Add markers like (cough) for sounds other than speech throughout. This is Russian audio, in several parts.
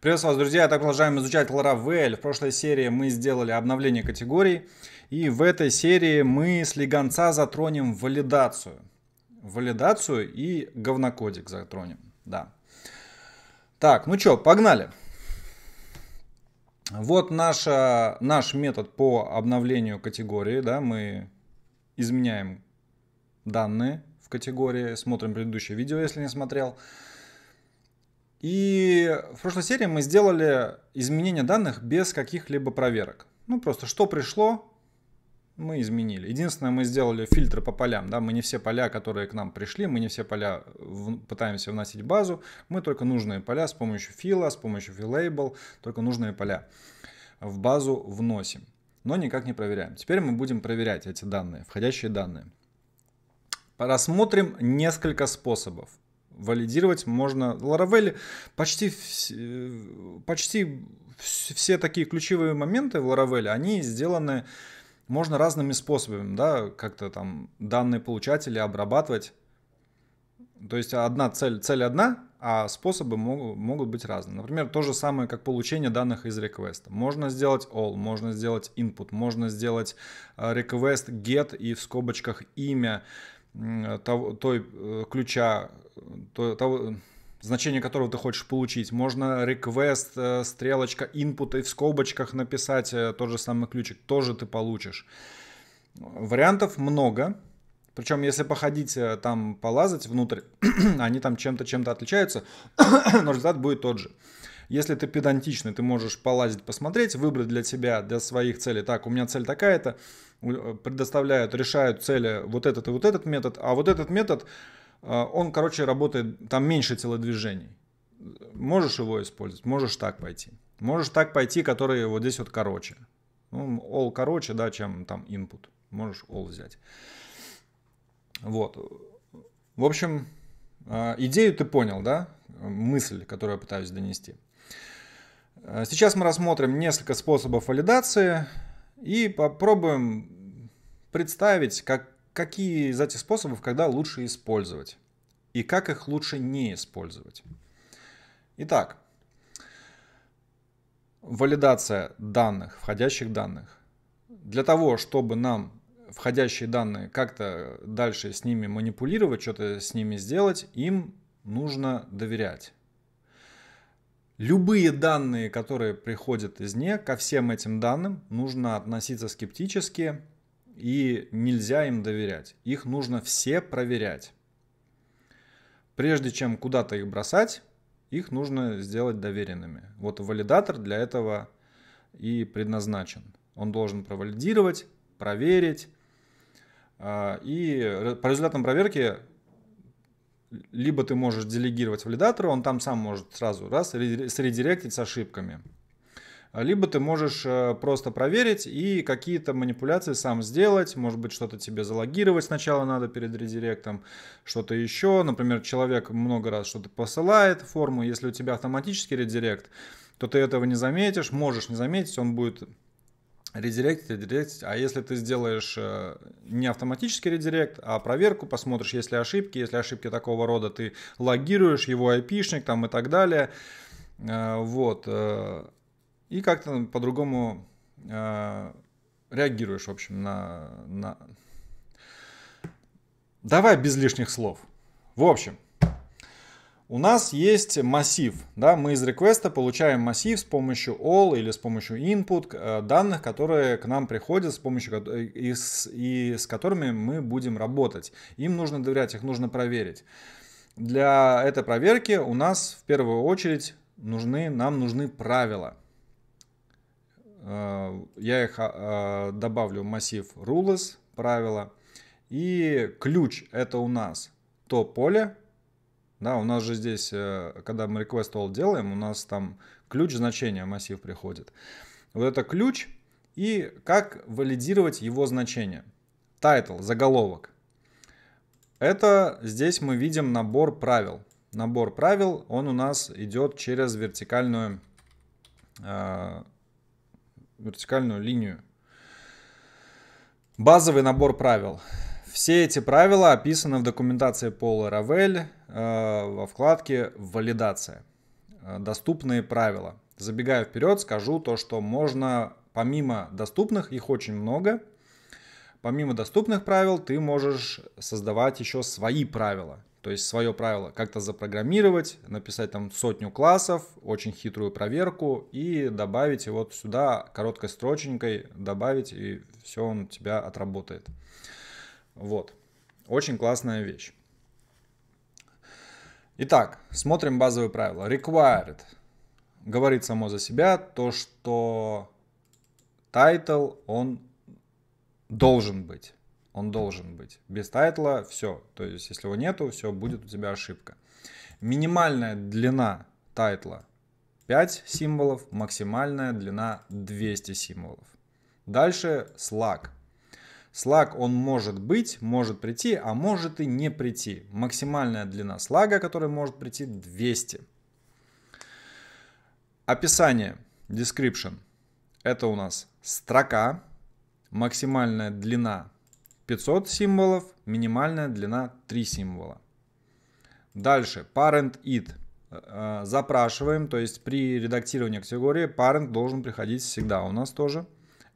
Приветствую вас, друзья! Так продолжаем изучать Laravel. В прошлой серии мы сделали обновление категорий. И в этой серии мы с лиганца затронем валидацию. Валидацию и говнокодик затронем. Да. Так, ну что, погнали. Вот наша, наш метод по обновлению категории. Да, мы изменяем данные в категории. Смотрим предыдущее видео, если не смотрел. И в прошлой серии мы сделали изменение данных без каких-либо проверок. Ну, просто что пришло, мы изменили. Единственное, мы сделали фильтры по полям. Да? Мы не все поля, которые к нам пришли, мы не все поля в, пытаемся вносить в базу. Мы только нужные поля с помощью фила, с помощью филейбл, только нужные поля в базу вносим, но никак не проверяем. Теперь мы будем проверять эти данные, входящие данные. Рассмотрим несколько способов валидировать можно. Laravel почти, э, почти все такие ключевые моменты в Laravel, они сделаны можно разными способами, да, как-то там данные получать или обрабатывать. То есть одна цель, цель одна, а способы могут, могут быть разные. Например, то же самое, как получение данных из реквеста. Можно сделать all, можно сделать input, можно сделать э, request get и в скобочках имя э, того, той ключа, то, того, э, значение которого ты хочешь получить. Можно request, э, стрелочка, input и в скобочках написать э, тот же самый ключик, тоже ты получишь. Вариантов много. Причем, если походить там, полазать внутрь, (clears throat) они там чем-то чем-то отличаются, (clears throat) но результат будет тот же. Если ты педантичный, ты можешь полазить, посмотреть, выбрать для себя, для своих целей. Так, у меня цель такая-то, предоставляют, решают цели вот этот и вот этот метод, а вот этот метод а, он, короче, работает, там меньше телодвижений. Можешь его использовать, можешь так пойти. Можешь так пойти, который вот здесь вот короче. Ну, all короче, да, чем там input. Можешь all взять. Вот. В общем, а, идею ты понял, да? Мысль, которую я пытаюсь донести. А, сейчас мы рассмотрим несколько способов валидации и попробуем представить, как, какие из этих способов когда лучше использовать и как их лучше не использовать. Итак, валидация данных, входящих данных. Для того, чтобы нам входящие данные как-то дальше с ними манипулировать, что-то с ними сделать, им нужно доверять. Любые данные, которые приходят из не, ко всем этим данным нужно относиться скептически, и нельзя им доверять. Их нужно все проверять. Прежде чем куда-то их бросать, их нужно сделать доверенными. Вот валидатор для этого и предназначен. Он должен провалидировать, проверить. И по результатам проверки либо ты можешь делегировать валидатору, он там сам может сразу раз редиректить с ошибками. А, либо ты можешь э, просто проверить и какие-то манипуляции сам сделать, может быть, что-то тебе залогировать сначала надо перед редиректом, что-то еще, например, человек много раз что-то посылает форму, если у тебя автоматический редирект, то ты этого не заметишь, можешь не заметить, он будет редирект, редирект, А если ты сделаешь э, не автоматический редирект, а проверку, посмотришь, есть ли ошибки, если ошибки такого рода, ты логируешь его айпишник там и так далее, э, вот, и как-то по-другому э, реагируешь, в общем, на, на... Давай без лишних слов. В общем, у нас есть массив. Да? Мы из реквеста получаем массив с помощью all или с помощью input э, данных, которые к нам приходят, с помощью э, и с, и с которыми мы будем работать. Им нужно доверять, их нужно проверить. Для этой проверки у нас в первую очередь нужны, нам нужны правила. Э, я их э, добавлю в массив rules, правила. И ключ это у нас то поле. Да, у нас же здесь, э, когда мы request all делаем, у нас там ключ значения массив приходит. Вот это ключ и как валидировать его значение. Title, заголовок. Это здесь мы видим набор правил. Набор правил, он у нас идет через вертикальную вертикальную линию. Базовый набор правил. Все эти правила описаны в документации Пола Равель э, во вкладке «Валидация». Э, доступные правила. Забегая вперед, скажу то, что можно, помимо доступных, их очень много, помимо доступных правил, ты можешь создавать еще свои правила. То есть свое правило как-то запрограммировать, написать там сотню классов, очень хитрую проверку и добавить и вот сюда короткой строченькой, добавить и все он у тебя отработает. Вот. Очень классная вещь. Итак, смотрим базовые правила. Required. Говорит само за себя то, что title он должен быть он должен быть. Без тайтла все. То есть, если его нету, все, будет у тебя ошибка. Минимальная длина тайтла 5 символов, максимальная длина 200 символов. Дальше слаг. Слаг он может быть, может прийти, а может и не прийти. Максимальная длина слага, который может прийти 200. Описание, description. Это у нас строка, максимальная длина 500 символов, минимальная длина 3 символа. Дальше, parent it. Э, э, запрашиваем, то есть при редактировании категории parent должен приходить всегда у нас тоже.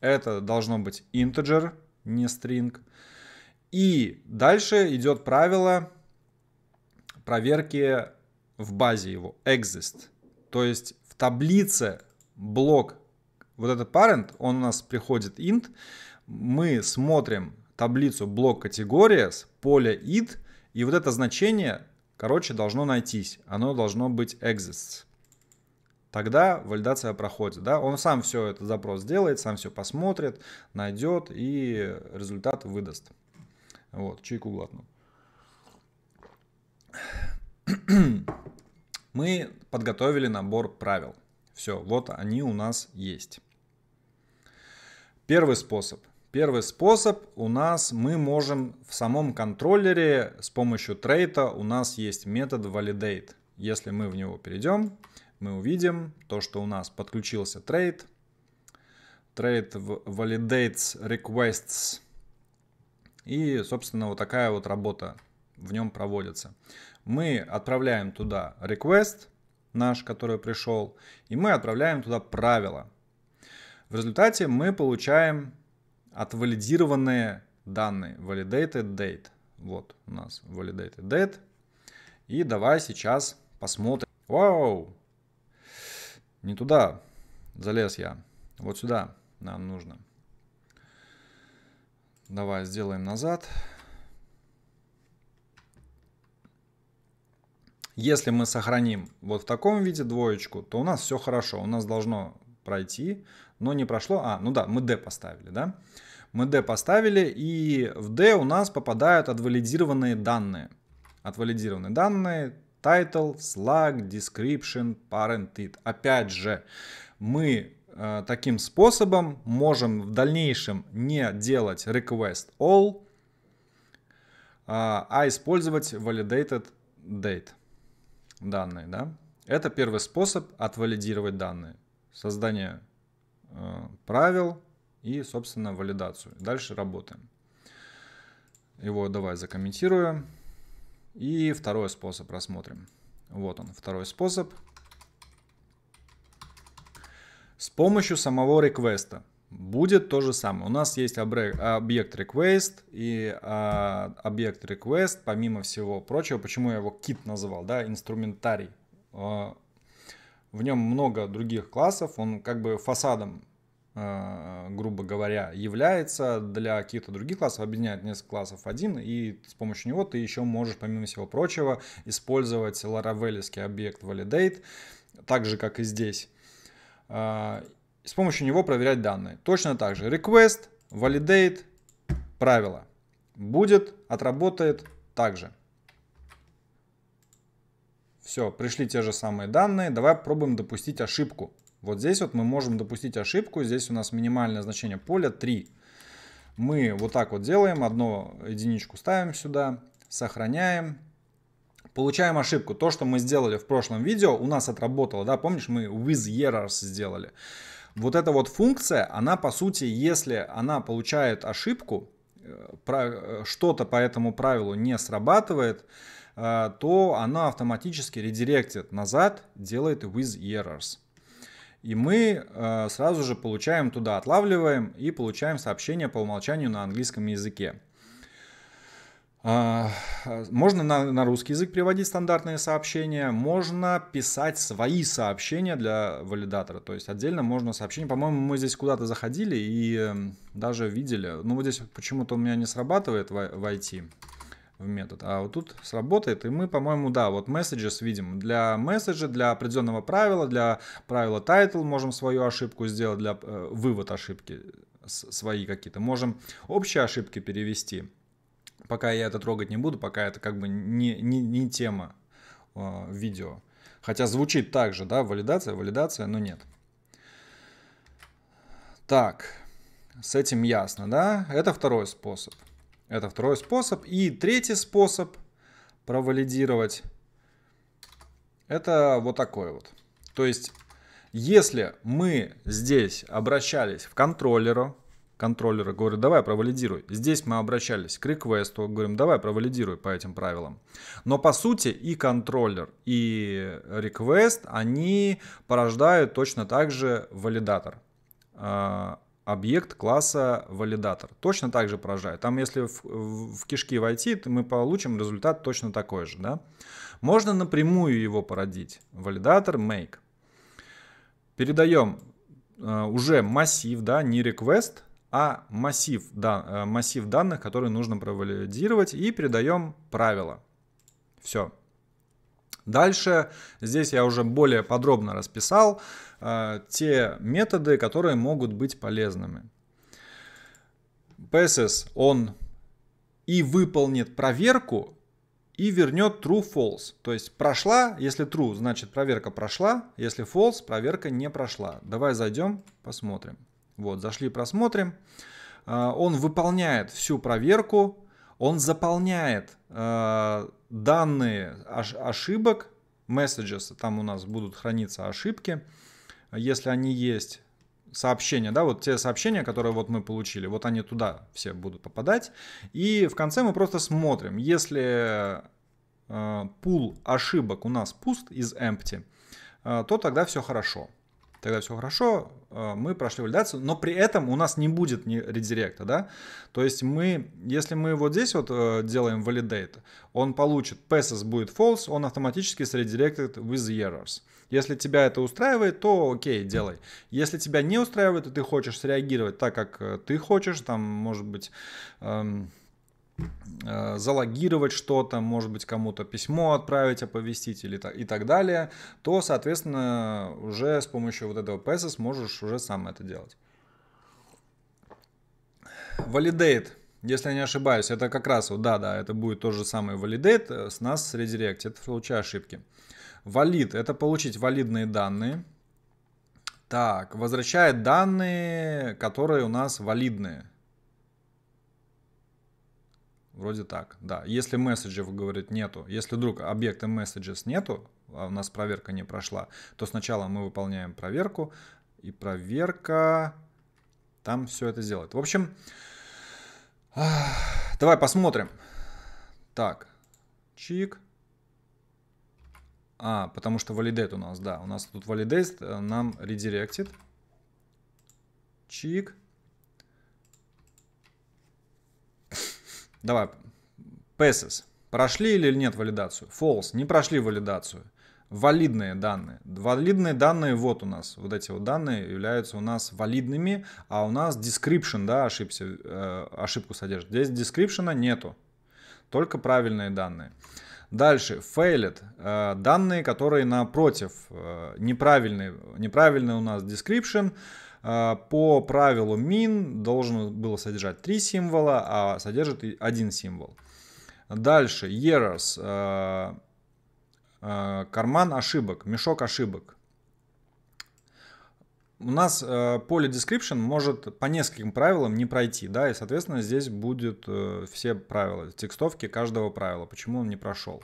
Это должно быть integer, не string. И дальше идет правило проверки в базе его, exist. То есть в таблице блок, вот этот parent, он у нас приходит int, мы смотрим таблицу блок категория с поля id и вот это значение, короче, должно найтись. Оно должно быть exists. Тогда валидация проходит. Да? Он сам все этот запрос сделает, сам все посмотрит, найдет и результат выдаст. Вот, чайку глотну. (clears throat) Мы подготовили набор правил. Все, вот они у нас есть. Первый способ – Первый способ у нас мы можем в самом контроллере с помощью трейта у нас есть метод validate. Если мы в него перейдем, мы увидим то, что у нас подключился трейд. Трейд validates requests. И, собственно, вот такая вот работа в нем проводится. Мы отправляем туда request наш, который пришел, и мы отправляем туда правила. В результате мы получаем отвалидированные данные. Validated date. Вот у нас validated date. И давай сейчас посмотрим. Вау! Не туда залез я. Вот сюда нам нужно. Давай сделаем назад. Если мы сохраним вот в таком виде двоечку, то у нас все хорошо. У нас должно пройти, но не прошло. А, ну да, мы D поставили, да? Мы D поставили, и в D у нас попадают отвалидированные данные. Отвалидированные данные, title, slug, description, parent Опять же, мы э, таким способом можем в дальнейшем не делать request all, э, а использовать validated date данные. Да? Это первый способ отвалидировать данные. Создание э, правил, и, собственно, валидацию. Дальше работаем. Его давай закомментирую. И второй способ рассмотрим. Вот он, второй способ. С помощью самого реквеста будет то же самое. У нас есть объект request и а, объект request, помимо всего прочего, почему я его kit назвал, да, инструментарий. А, в нем много других классов, он как бы фасадом Э, грубо говоря, является для каких-то других классов, объединяет несколько классов один, и с помощью него ты еще можешь, помимо всего прочего, использовать ларавелевский объект validate, так же, как и здесь. Э, с помощью него проверять данные. Точно так же request, validate, правило. Будет, отработает также. Все, пришли те же самые данные. Давай попробуем допустить ошибку. Вот здесь вот мы можем допустить ошибку. Здесь у нас минимальное значение поля 3. Мы вот так вот делаем. Одну единичку ставим сюда. Сохраняем. Получаем ошибку. То, что мы сделали в прошлом видео, у нас отработало. Да? Помнишь, мы with errors сделали. Вот эта вот функция, она по сути, если она получает ошибку, э, э, что-то по этому правилу не срабатывает, э, то она автоматически редиректит назад, делает with errors и мы э, сразу же получаем туда, отлавливаем и получаем сообщение по умолчанию на английском языке. Э, можно на, на русский язык переводить стандартные сообщения, можно писать свои сообщения для валидатора, то есть отдельно можно сообщение, по-моему, мы здесь куда-то заходили и э, даже видели, ну вот здесь почему-то у меня не срабатывает в, в IT, в метод. А вот тут сработает, и мы, по-моему, да, вот messages видим. Для месседжа, для определенного правила, для правила title можем свою ошибку сделать, для э, вывод ошибки свои какие-то. Можем общие ошибки перевести. Пока я это трогать не буду, пока это как бы не, не, не тема э, видео. Хотя звучит так же, да, валидация, валидация, но нет. Так, с этим ясно, да? Это второй способ. Это второй способ. И третий способ провалидировать. Это вот такой вот. То есть, если мы здесь обращались в контроллеру, контроллера, говорю, давай провалидируй. Здесь мы обращались к реквесту, говорим, давай провалидируй по этим правилам. Но по сути и контроллер, и реквест, они порождают точно так же валидатор. А, объект класса валидатор. Точно так же поражает. Там, если в, в кишки войти, то мы получим результат точно такой же. Да? Можно напрямую его породить. Валидатор make. Передаем э, уже массив, да, не request, а массив, да, э, массив данных, которые нужно провалидировать, и передаем правила. Все. Дальше здесь я уже более подробно расписал э, те методы, которые могут быть полезными. PSS, он и выполнит проверку, и вернет true-false. То есть прошла, если true, значит проверка прошла, если false, проверка не прошла. Давай зайдем, посмотрим. Вот, зашли, просмотрим. Э, он выполняет всю проверку, он заполняет э, данные ошибок, messages, там у нас будут храниться ошибки, если они есть, сообщения, да, вот те сообщения, которые вот мы получили, вот они туда все будут попадать. И в конце мы просто смотрим, если э, пул ошибок у нас пуст из empty, э, то тогда все хорошо тогда все хорошо, э, мы прошли валидацию, но при этом у нас не будет ни редиректа, да? То есть мы, если мы вот здесь вот э, делаем validate, он получит passes будет false, он автоматически средиректит with errors. Если тебя это устраивает, то окей, делай. Если тебя не устраивает, и ты хочешь среагировать так, как э, ты хочешь, там, может быть, эм, Э, залогировать что-то, может быть, кому-то письмо отправить, оповестить или так, и так далее, то, соответственно, уже с помощью вот этого PSS сможешь уже сам это делать. Validate, если я не ошибаюсь, это как раз, да, да, это будет тот же самый validate э, с нас редирект, это в случае ошибки. Валид, это получить валидные данные. Так, возвращает данные, которые у нас валидные. Вроде так, да. Если месседжев, говорит, нету, если вдруг объекта messages нету, а у нас проверка не прошла, то сначала мы выполняем проверку, и проверка там все это сделает. В общем, давай посмотрим. Так, чик. А, потому что validate у нас, да. У нас тут validate э, нам redirected Чик. Давай, passes. Прошли или нет валидацию? False. Не прошли валидацию. Валидные данные. Валидные данные вот у нас. Вот эти вот данные являются у нас валидными, а у нас description, да, ошибся, э, ошибку содержит. Здесь description нету. Только правильные данные. Дальше, failed. Э, данные, которые напротив. Э, неправильные, неправильные у нас description. Э, а, по правилу min должно было содержать три символа, а содержит один символ. Дальше, errors, а, а, карман ошибок, мешок ошибок. У нас поле description может по нескольким правилам не пройти, да, и, соответственно, здесь будут э, все правила, текстовки каждого правила, почему он не прошел.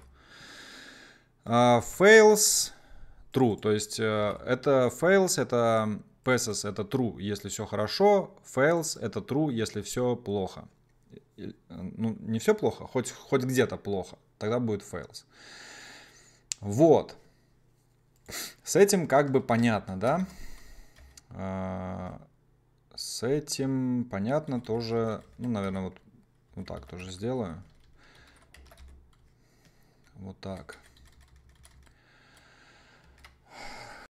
Fails, true, то есть э, это fails, это passes это true, если все хорошо, fails это true, если все плохо. Ну, не все плохо, хоть, хоть где-то плохо, тогда будет fails. Вот. С этим как бы понятно, да? А, с этим понятно тоже, ну, наверное, вот, вот так тоже сделаю. Вот так.